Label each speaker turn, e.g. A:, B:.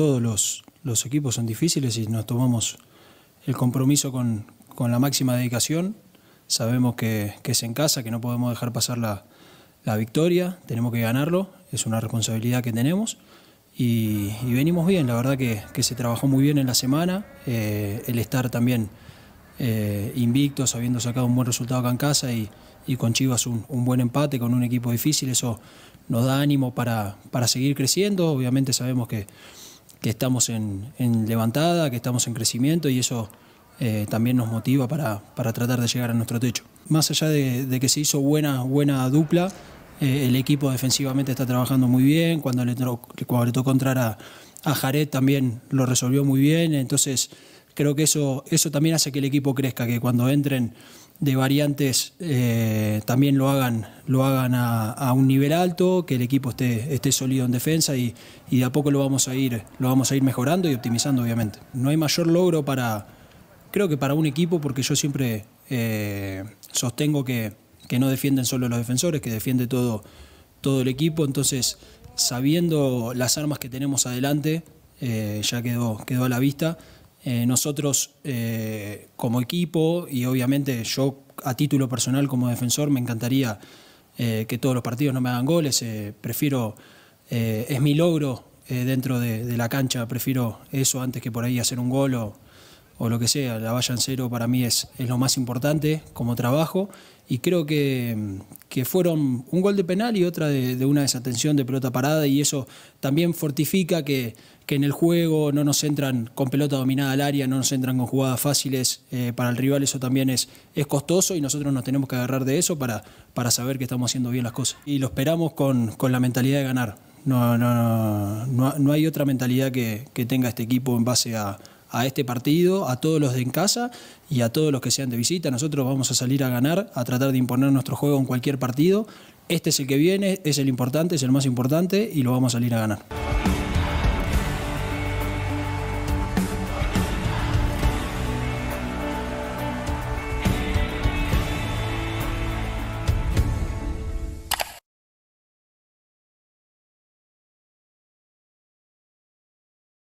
A: todos los, equipos son difíciles y nos tomamos el compromiso con, la máxima dedicación. Sabemos que, es en casa, que no podemos dejar pasar la, victoria, tenemos que ganarlo, es una responsabilidad que tenemos y, venimos bien, la verdad que, se trabajó muy bien en la semana, eh, el estar también eh, invictos, habiendo sacado un buen resultado acá en casa y, con Chivas un, buen empate con un equipo difícil, eso nos da ánimo para, para seguir creciendo, obviamente sabemos que que estamos en, levantada, que estamos en crecimiento y eso eh, también nos motiva para, tratar de llegar a nuestro techo. Más allá de, que se hizo buena, buena dupla, eh, el equipo defensivamente está trabajando muy bien, cuando le, tocó entrar a, Jared también lo resolvió muy bien, entonces creo que eso, eso también hace que el equipo crezca, que cuando entren de variantes eh, también lo hagan, lo hagan a, un nivel alto, que el equipo esté, esté sólido en defensa y, de a poco lo vamos a ir, lo vamos a ir mejorando y optimizando, obviamente. No hay mayor logro para, creo que para un equipo, porque yo siempre eh, sostengo que, no defienden solo los defensores, que defiende todo, todo el equipo. Entonces, sabiendo las armas que tenemos adelante, eh, ya quedó, quedó a la vista. Eh, nosotros eh, como equipo y obviamente yo a título personal como defensor me encantaría eh, que todos los partidos no me hagan goles, prefiero, es mi logro dentro de, la cancha, prefiero eso antes que por ahí hacer un gol o lo que sea. La valla en cero para mí es, es lo más importante como trabajo y creo que, fueron un gol de penal y otra de, una desatención de pelota parada y eso también fortifica que, en el juego no nos entran con pelota dominada al área, no nos entran con jugadas fáciles. Eh, para el rival eso también es, es costoso y nosotros nos tenemos que agarrar de eso para, para saber que estamos haciendo bien las cosas. Y lo esperamos con, la mentalidad de ganar. No, no, no, no, no hay otra mentalidad que tenga este equipo en base a a este partido, a todos los de en casa y a todos los que sean de visita. Nosotros vamos a salir a ganar, a tratar de imponer nuestro juego en cualquier partido. Este es el que viene, es el importante, es el más importante y lo vamos a salir a ganar.